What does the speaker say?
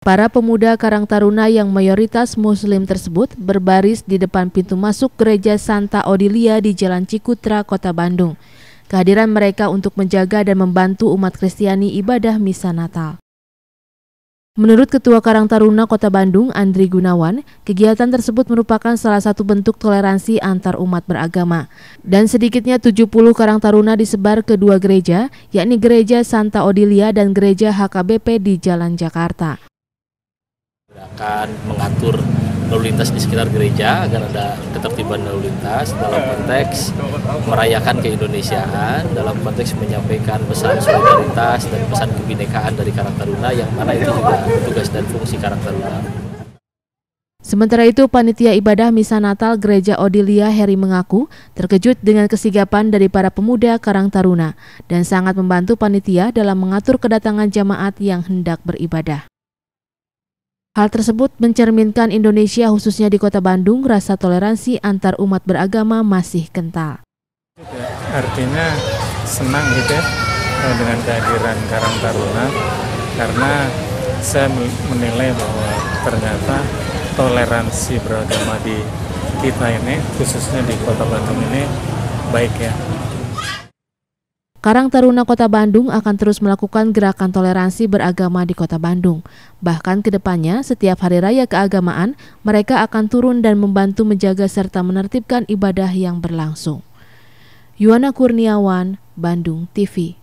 Para pemuda Karang Taruna yang mayoritas muslim tersebut berbaris di depan pintu masuk gereja Santa Odilia di Jalan Cikutra, Kota Bandung. Kehadiran mereka untuk menjaga dan membantu umat Kristiani ibadah misa Natal. Menurut Ketua Karang Taruna Kota Bandung, Andri Gunawan, kegiatan tersebut merupakan salah satu bentuk toleransi antar umat beragama. Dan sedikitnya 70 Karang Taruna disebar ke dua gereja, yakni Gereja Santa Odilia dan Gereja HKBP di Jalan Jakarta akan mengatur lalu lintas di sekitar gereja agar ada ketertiban lalu lintas dalam konteks merayakan keindonesiaan, dalam konteks menyampaikan pesan solidaritas dan pesan kebinekaan dari Karang Taruna yang mana itu juga tugas dan fungsi Karang Taruna. Sementara itu, Panitia Ibadah Misa Natal Gereja Odilia Heri mengaku terkejut dengan kesigapan dari para pemuda Karang Taruna dan sangat membantu panitia dalam mengatur kedatangan jamaat yang hendak beribadah. Hal tersebut mencerminkan Indonesia khususnya di kota Bandung rasa toleransi antar umat beragama masih kental. Artinya senang gitu ya eh, dengan kehadiran Karang Taruna karena saya menilai bahwa ternyata toleransi beragama di kita ini khususnya di kota Bandung ini baik ya Karang Taruna Kota Bandung akan terus melakukan gerakan toleransi beragama di Kota Bandung. Bahkan kedepannya setiap hari raya keagamaan, mereka akan turun dan membantu menjaga serta menertibkan ibadah yang berlangsung. Yuana Kurniawan, Bandung TV